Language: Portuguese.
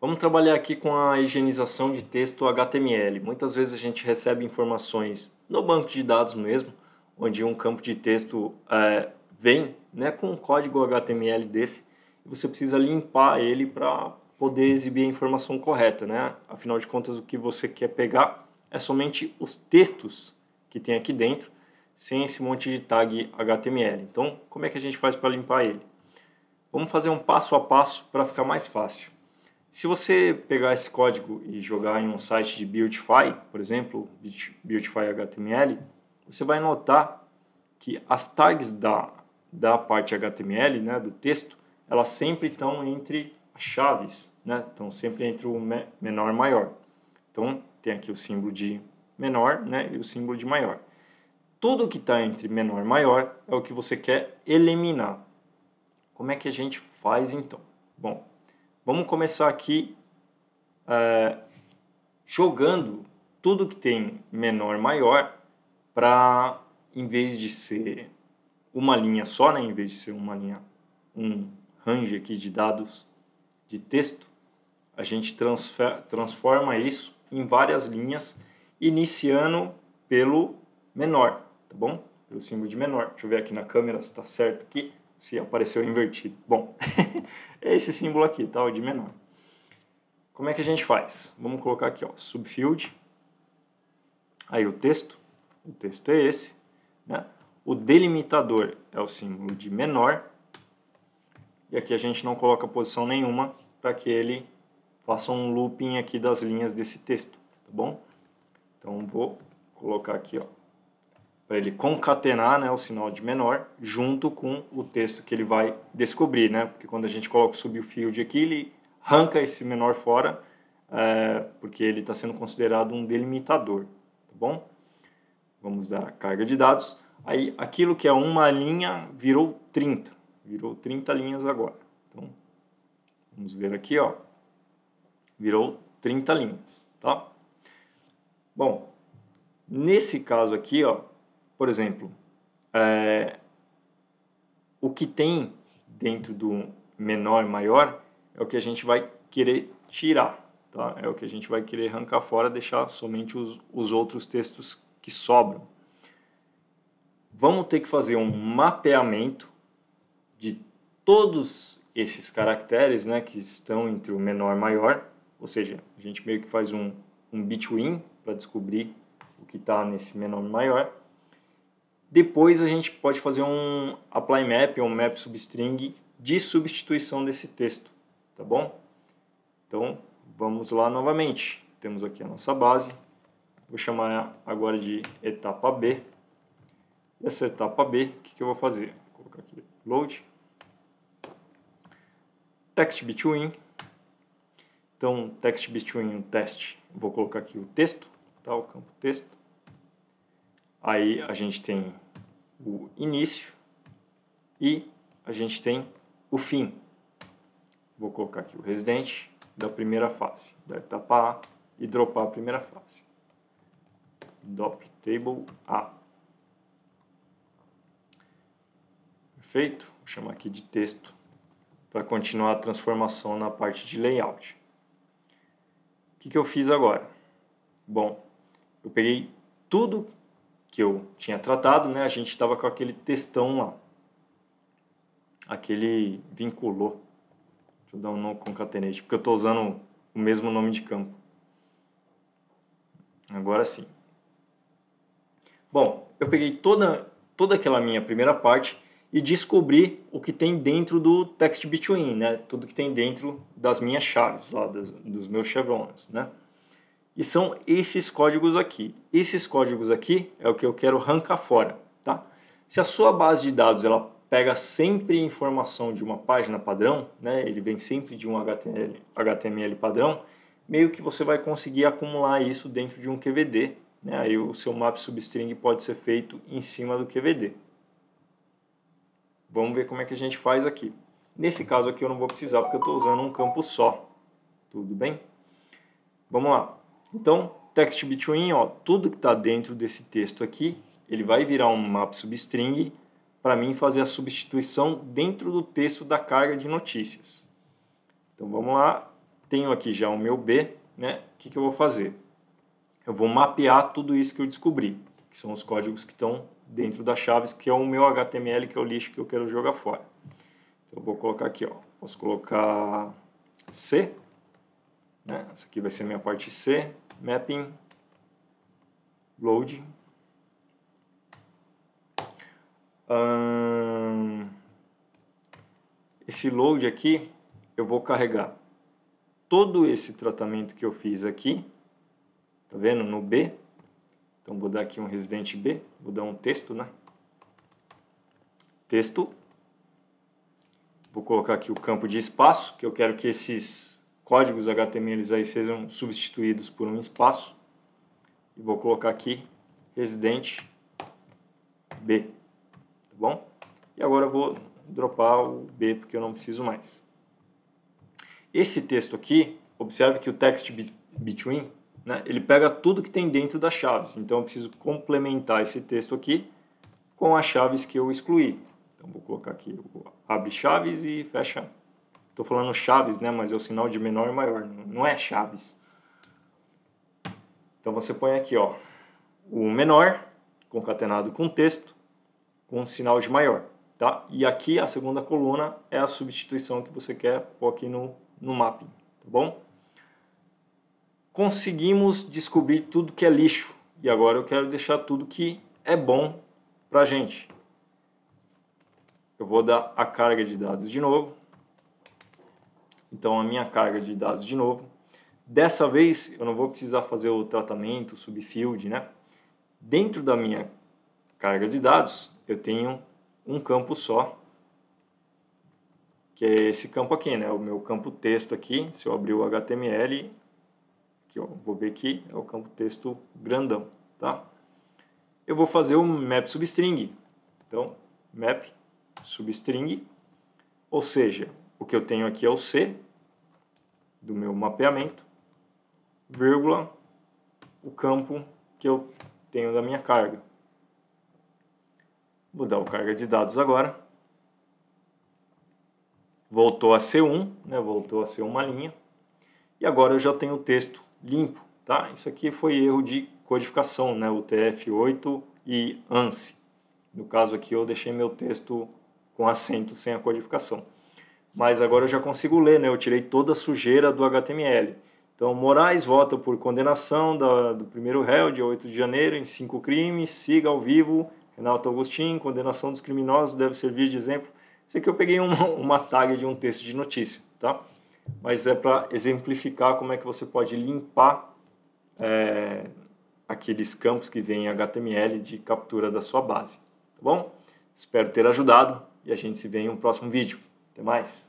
Vamos trabalhar aqui com a higienização de texto HTML. Muitas vezes a gente recebe informações no banco de dados mesmo, onde um campo de texto é, vem né, com um código HTML desse, e você precisa limpar ele para poder exibir a informação correta. Né? Afinal de contas, o que você quer pegar é somente os textos que tem aqui dentro, sem esse monte de tag HTML. Então, como é que a gente faz para limpar ele? Vamos fazer um passo a passo para ficar mais fácil. Se você pegar esse código e jogar em um site de Beautify, por exemplo, Beautify HTML, você vai notar que as tags da, da parte HTML, né, do texto, elas sempre estão entre as chaves, né? estão sempre entre o menor e maior. Então, tem aqui o símbolo de menor né, e o símbolo de maior. Tudo que está entre menor e maior é o que você quer eliminar. Como é que a gente faz então? Bom, Vamos começar aqui uh, jogando tudo que tem menor maior para, em vez de ser uma linha só, né, em vez de ser uma linha, um range aqui de dados de texto, a gente transfer, transforma isso em várias linhas, iniciando pelo menor, tá bom? Pelo símbolo de menor. Deixa eu ver aqui na câmera se está certo aqui se apareceu invertido. Bom, é esse símbolo aqui, tá? O de menor. Como é que a gente faz? Vamos colocar aqui, ó, subfield. Aí o texto, o texto é esse, né? O delimitador é o símbolo de menor. E aqui a gente não coloca posição nenhuma para que ele faça um looping aqui das linhas desse texto, tá bom? Então vou colocar aqui, ó, para ele concatenar né, o sinal de menor junto com o texto que ele vai descobrir, né? Porque quando a gente coloca o subfield aqui, ele arranca esse menor fora, é, porque ele está sendo considerado um delimitador, tá bom? Vamos dar a carga de dados. Aí, aquilo que é uma linha virou 30, virou 30 linhas agora. Então, vamos ver aqui, ó. Virou 30 linhas, tá? Bom, nesse caso aqui, ó, por exemplo, é, o que tem dentro do menor e maior é o que a gente vai querer tirar, tá? É o que a gente vai querer arrancar fora, deixar somente os, os outros textos que sobram. Vamos ter que fazer um mapeamento de todos esses caracteres, né, que estão entre o menor e maior, ou seja, a gente meio que faz um, um between para descobrir o que está nesse menor e maior, depois a gente pode fazer um apply map ou um map substring de substituição desse texto, tá bom? Então, vamos lá novamente. Temos aqui a nossa base. Vou chamar agora de etapa B. E essa etapa B, o que, que, eu vou fazer? Vou colocar aqui load. Text between. Então, text between o teste. Vou colocar aqui o texto, tá? o campo texto Aí a gente tem o início e a gente tem o fim. Vou colocar aqui o residente da primeira fase. Vai tapar A e dropar a primeira fase. Dop table A. Perfeito? Vou chamar aqui de texto para continuar a transformação na parte de layout. O que, que eu fiz agora? Bom, eu peguei tudo que eu tinha tratado, né, a gente estava com aquele textão lá. Aquele vinculou. Deixa eu dar um nome concatenate, porque eu estou usando o mesmo nome de campo. Agora sim. Bom, eu peguei toda, toda aquela minha primeira parte e descobri o que tem dentro do text between, né? Tudo que tem dentro das minhas chaves lá, dos meus chevrons, né? E são esses códigos aqui. Esses códigos aqui é o que eu quero arrancar fora, tá? Se a sua base de dados ela pega sempre informação de uma página padrão, né? Ele vem sempre de um HTML, HTML padrão. Meio que você vai conseguir acumular isso dentro de um QVD, né? Aí o seu map substring pode ser feito em cima do QVD. Vamos ver como é que a gente faz aqui. Nesse caso aqui eu não vou precisar porque eu estou usando um campo só. Tudo bem? Vamos lá. Então, text between, ó, tudo que está dentro desse texto aqui, ele vai virar um map substring para mim fazer a substituição dentro do texto da carga de notícias. Então vamos lá, tenho aqui já o meu B, né? O que, que eu vou fazer? Eu vou mapear tudo isso que eu descobri, que são os códigos que estão dentro das chaves, que é o meu HTML, que é o lixo que eu quero jogar fora. Então eu vou colocar aqui, ó, posso colocar C, né? Essa aqui vai ser minha parte C, mapping, load esse load aqui, eu vou carregar todo esse tratamento que eu fiz aqui, tá vendo? No B. Então vou dar aqui um residente B, vou dar um texto, né? Texto. Vou colocar aqui o campo de espaço, que eu quero que esses códigos HTMLs aí sejam substituídos por um espaço. E vou colocar aqui residente B, tá bom? E agora eu vou dropar o B porque eu não preciso mais. Esse texto aqui, observe que o text between, né, ele pega tudo que tem dentro das chaves. Então eu preciso complementar esse texto aqui com as chaves que eu excluí. Então vou colocar aqui, abre chaves e fecha Estou falando chaves, né? Mas é o sinal de menor e maior, não é chaves. Então você põe aqui, ó, o menor concatenado com texto com sinal de maior, tá? E aqui a segunda coluna é a substituição que você quer pôr aqui no, no mapping, tá bom? Conseguimos descobrir tudo que é lixo e agora eu quero deixar tudo que é bom pra gente. Eu vou dar a carga de dados de novo. Então a minha carga de dados de novo. Dessa vez eu não vou precisar fazer o tratamento, o subfield, né? Dentro da minha carga de dados eu tenho um campo só, que é esse campo aqui, né? O meu campo texto aqui, se eu abrir o HTML, que eu vou ver aqui, é o campo texto grandão, tá? Eu vou fazer o map substring. Então, map substring, ou seja, o que eu tenho aqui é o C do meu mapeamento, vírgula, o campo que eu tenho da minha carga. Vou dar o carga de dados agora. Voltou a ser 1, né? voltou a ser uma linha. E agora eu já tenho o texto limpo. Tá? Isso aqui foi erro de codificação, né? utf 8 e ANSI. No caso aqui eu deixei meu texto com acento sem a codificação mas agora eu já consigo ler, né? Eu tirei toda a sujeira do HTML. Então, Moraes vota por condenação da, do primeiro réu, dia 8 de janeiro, em cinco crimes. Siga ao vivo, Renato Agostinho. Condenação dos criminosos deve servir de exemplo. Isso aqui eu peguei uma, uma tag de um texto de notícia, tá? Mas é para exemplificar como é que você pode limpar é, aqueles campos que vem em HTML de captura da sua base, tá bom? Espero ter ajudado e a gente se vê em um próximo vídeo. Até mais!